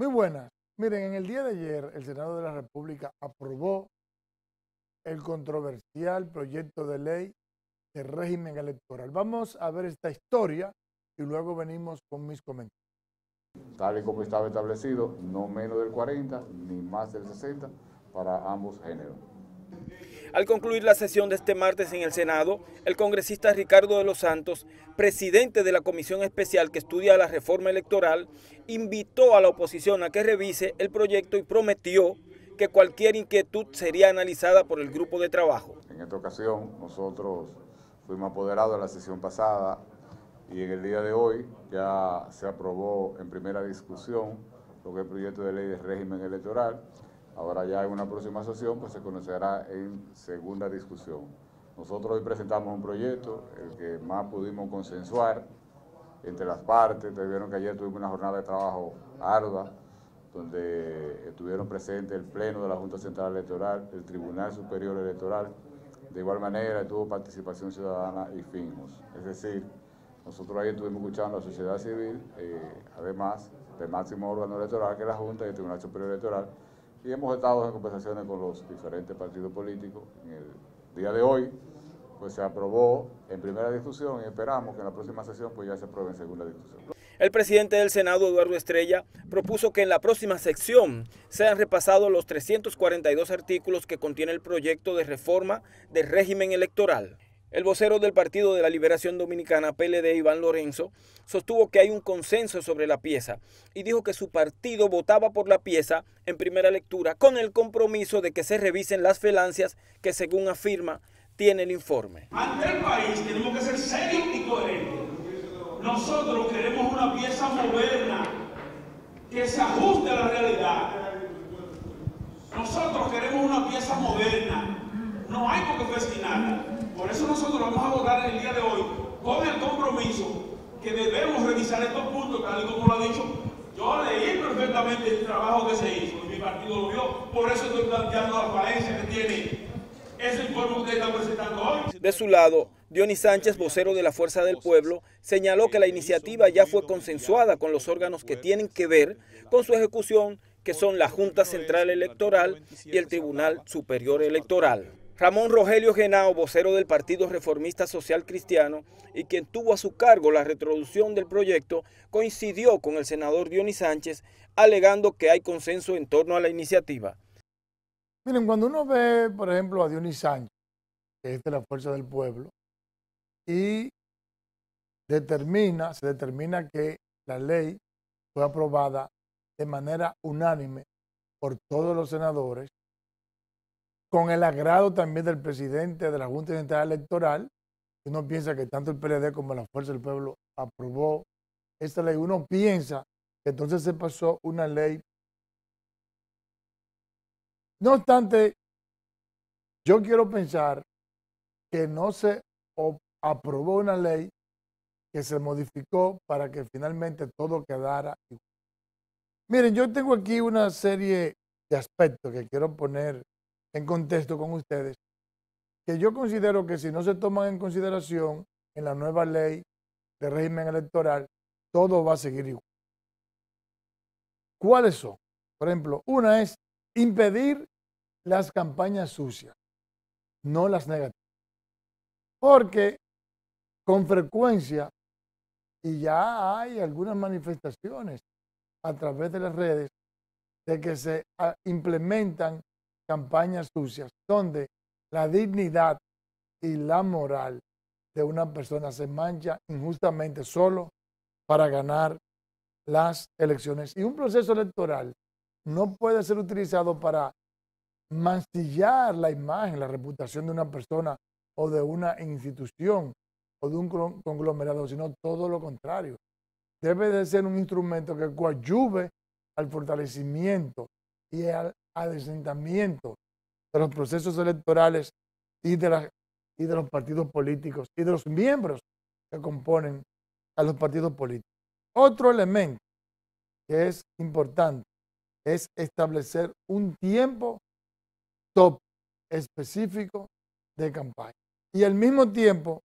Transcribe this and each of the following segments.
Muy buenas. Miren, en el día de ayer el Senado de la República aprobó el controversial proyecto de ley de régimen electoral. Vamos a ver esta historia y luego venimos con mis comentarios. Tal y como estaba establecido, no menos del 40 ni más del 60 para ambos géneros. Al concluir la sesión de este martes en el Senado, el congresista Ricardo de los Santos, presidente de la Comisión Especial que estudia la reforma electoral, invitó a la oposición a que revise el proyecto y prometió que cualquier inquietud sería analizada por el grupo de trabajo. En esta ocasión nosotros fuimos apoderados de la sesión pasada y en el día de hoy ya se aprobó en primera discusión lo que es el proyecto de ley de régimen electoral. Ahora ya en una próxima sesión pues se conocerá en segunda discusión. Nosotros hoy presentamos un proyecto, el que más pudimos consensuar entre las partes. Ustedes vieron que ayer tuvimos una jornada de trabajo ardua, donde estuvieron presentes el Pleno de la Junta Central Electoral, el Tribunal Superior Electoral, de igual manera tuvo participación ciudadana y finos. Es decir, nosotros ahí estuvimos escuchando a la sociedad civil, eh, además del máximo órgano electoral que es la Junta y el Tribunal Superior Electoral, y hemos estado en conversaciones con los diferentes partidos políticos. En el día de hoy, pues se aprobó en primera discusión y esperamos que en la próxima sesión pues ya se apruebe en segunda discusión. El presidente del Senado, Eduardo Estrella, propuso que en la próxima sección sean repasados los 342 artículos que contiene el proyecto de reforma del régimen electoral. El vocero del Partido de la Liberación Dominicana, PLD, Iván Lorenzo, sostuvo que hay un consenso sobre la pieza y dijo que su partido votaba por la pieza en primera lectura con el compromiso de que se revisen las felancias que, según afirma, tiene el informe. Ante el país tenemos que ser serios y coherentes. Nosotros queremos una pieza moderna que se ajuste a la realidad. Nosotros queremos una pieza moderna no hay por qué nada, Por eso nosotros vamos a votar en el día de hoy con el compromiso que debemos revisar estos puntos, tal y como lo ha dicho. Yo leí perfectamente el trabajo que se hizo y mi partido lo vio. Por eso estoy planteando la falencia que tiene ese informe que usted está presentando hoy. De su lado, Dionis Sánchez, vocero de la Fuerza del Pueblo, señaló que la iniciativa ya fue consensuada con los órganos que tienen que ver con su ejecución, que son la Junta Central Electoral y el Tribunal Superior Electoral. Ramón Rogelio Genao, vocero del Partido Reformista Social Cristiano y quien tuvo a su cargo la retroducción del proyecto, coincidió con el senador Dionis Sánchez, alegando que hay consenso en torno a la iniciativa. Miren, cuando uno ve, por ejemplo, a Dionis Sánchez, que es de la Fuerza del Pueblo, y determina, se determina que la ley fue aprobada de manera unánime por todos los senadores con el agrado también del presidente de la Junta Central Electoral. Uno piensa que tanto el PLD como la Fuerza del Pueblo aprobó esta ley. Uno piensa que entonces se pasó una ley. No obstante, yo quiero pensar que no se aprobó una ley que se modificó para que finalmente todo quedara igual. Miren, yo tengo aquí una serie de aspectos que quiero poner en contexto con ustedes, que yo considero que si no se toman en consideración en la nueva ley de régimen electoral, todo va a seguir igual. ¿Cuáles son? Por ejemplo, una es impedir las campañas sucias, no las negativas. Porque con frecuencia, y ya hay algunas manifestaciones a través de las redes, de que se ah, implementan campañas sucias donde la dignidad y la moral de una persona se mancha injustamente solo para ganar las elecciones. Y un proceso electoral no puede ser utilizado para mancillar la imagen, la reputación de una persona o de una institución o de un conglomerado, sino todo lo contrario. Debe de ser un instrumento que coadyuve al fortalecimiento y al adesentamiento de los procesos electorales y de, y de los partidos políticos y de los miembros que componen a los partidos políticos. Otro elemento que es importante es establecer un tiempo top específico de campaña y al mismo tiempo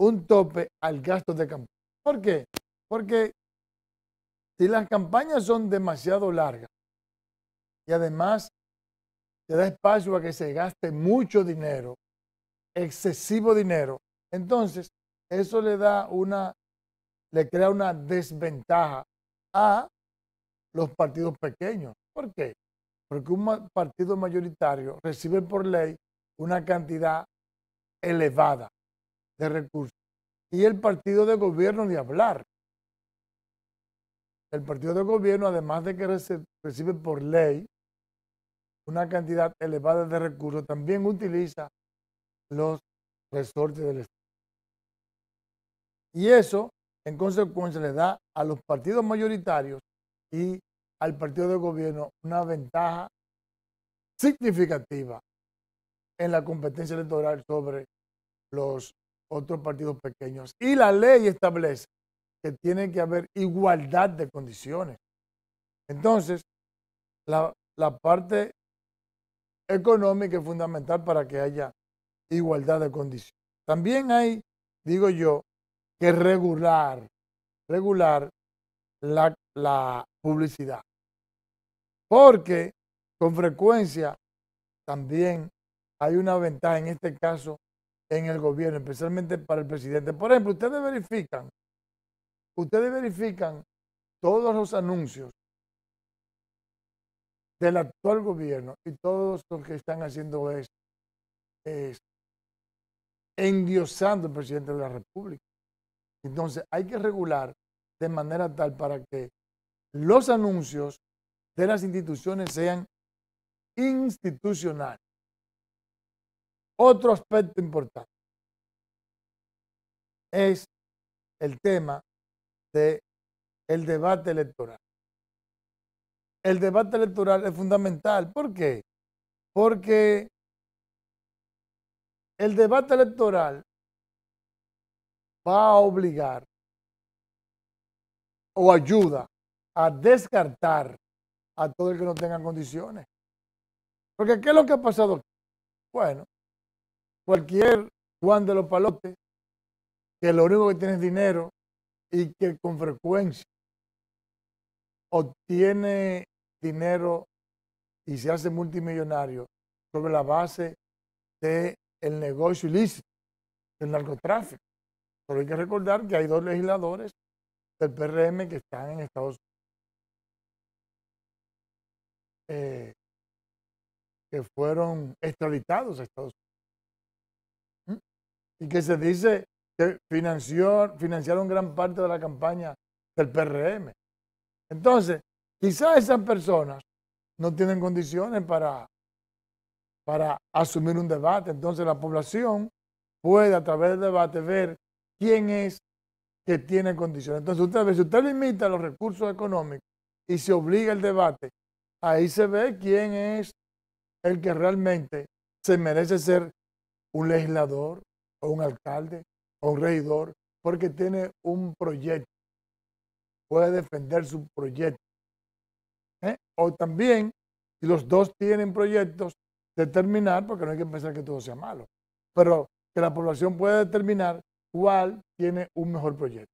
un tope al gasto de campaña. ¿Por qué? Porque si las campañas son demasiado largas, y además te da espacio a que se gaste mucho dinero, excesivo dinero. Entonces, eso le da una, le crea una desventaja a los partidos pequeños. ¿Por qué? Porque un partido mayoritario recibe por ley una cantidad elevada de recursos. Y el partido de gobierno ni hablar. El partido de gobierno, además de que recibe por ley una cantidad elevada de recursos, también utiliza los resortes del Estado. Y eso, en consecuencia, le da a los partidos mayoritarios y al partido de gobierno una ventaja significativa en la competencia electoral sobre los otros partidos pequeños. Y la ley establece que tiene que haber igualdad de condiciones. Entonces, la, parte económica es fundamental para que haya igualdad de condiciones. También hay, digo yo, que regular, regular la, la publicidad. Porque con frecuencia también hay una ventaja, en este caso, en el gobierno, especialmente para el presidente. Por ejemplo, ustedes verifican, ustedes verifican todos los anuncios del actual gobierno y todos los que están haciendo esto es endiosando al presidente de la República. Entonces hay que regular de manera tal para que los anuncios de las instituciones sean institucionales. Otro aspecto importante es el tema del el debate electoral el debate electoral es fundamental. ¿Por qué? Porque el debate electoral va a obligar o ayuda a descartar a todo el que no tenga condiciones. Porque ¿qué es lo que ha pasado Bueno, cualquier Juan de los Palotes, que lo único que tiene es dinero y que con frecuencia obtiene dinero y se hace multimillonario sobre la base del el negocio ilícito, del narcotráfico. Pero hay que recordar que hay dos legisladores del PRM que están en Estados Unidos. Eh, que fueron extraditados a Estados Unidos. ¿Mm? Y que se dice que financió, financiaron gran parte de la campaña del PRM. Entonces, quizás esas personas no tienen condiciones para, para asumir un debate. Entonces, la población puede a través del debate ver quién es que tiene condiciones. Entonces, usted, si usted limita los recursos económicos y se obliga al debate, ahí se ve quién es el que realmente se merece ser un legislador o un alcalde o un regidor, porque tiene un proyecto puede defender su proyecto. ¿eh? O también, si los dos tienen proyectos, determinar, porque no hay que pensar que todo sea malo, pero que la población pueda determinar cuál tiene un mejor proyecto.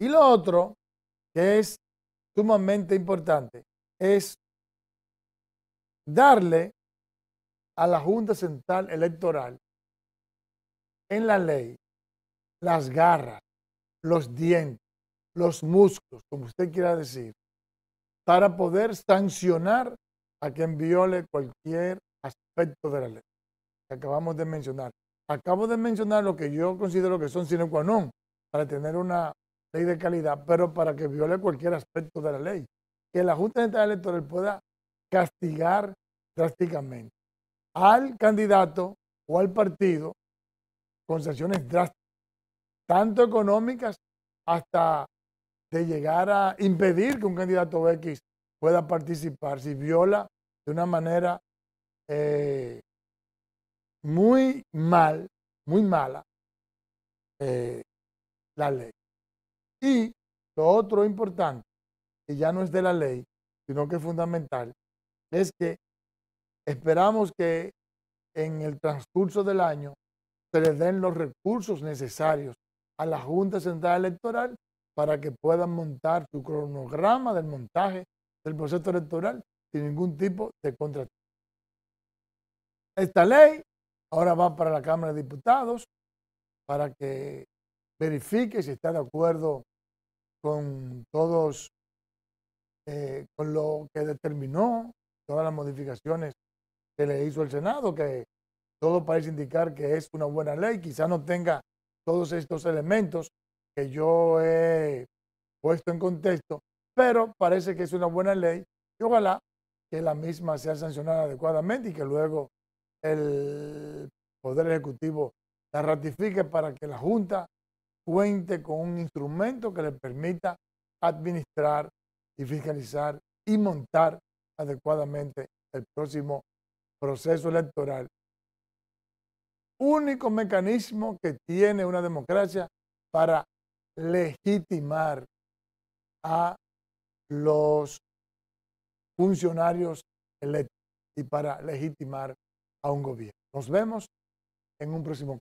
Y lo otro, que es sumamente importante, es darle a la Junta Central Electoral en la ley las garras, los dientes, los músculos, como usted quiera decir, para poder sancionar a quien viole cualquier aspecto de la ley que acabamos de mencionar. Acabo de mencionar lo que yo considero que son sine qua non para tener una ley de calidad, pero para que viole cualquier aspecto de la ley. Que la Junta Central Electoral pueda castigar drásticamente al candidato o al partido con sanciones drásticas, tanto económicas hasta de llegar a impedir que un candidato X pueda participar si viola de una manera eh, muy mal, muy mala, eh, la ley. Y lo otro importante, que ya no es de la ley, sino que es fundamental, es que esperamos que en el transcurso del año se les den los recursos necesarios a la Junta Central Electoral para que puedan montar su cronograma del montaje del proceso electoral sin ningún tipo de contratación. Esta ley ahora va para la Cámara de Diputados para que verifique si está de acuerdo con todos, eh, con lo que determinó, todas las modificaciones que le hizo el Senado, que todo parece indicar que es una buena ley, quizá no tenga todos estos elementos que yo he puesto en contexto, pero parece que es una buena ley y ojalá que la misma sea sancionada adecuadamente y que luego el Poder Ejecutivo la ratifique para que la Junta cuente con un instrumento que le permita administrar y fiscalizar y montar adecuadamente el próximo proceso electoral. Único mecanismo que tiene una democracia para legitimar a los funcionarios electos y para legitimar a un gobierno. Nos vemos en un próximo.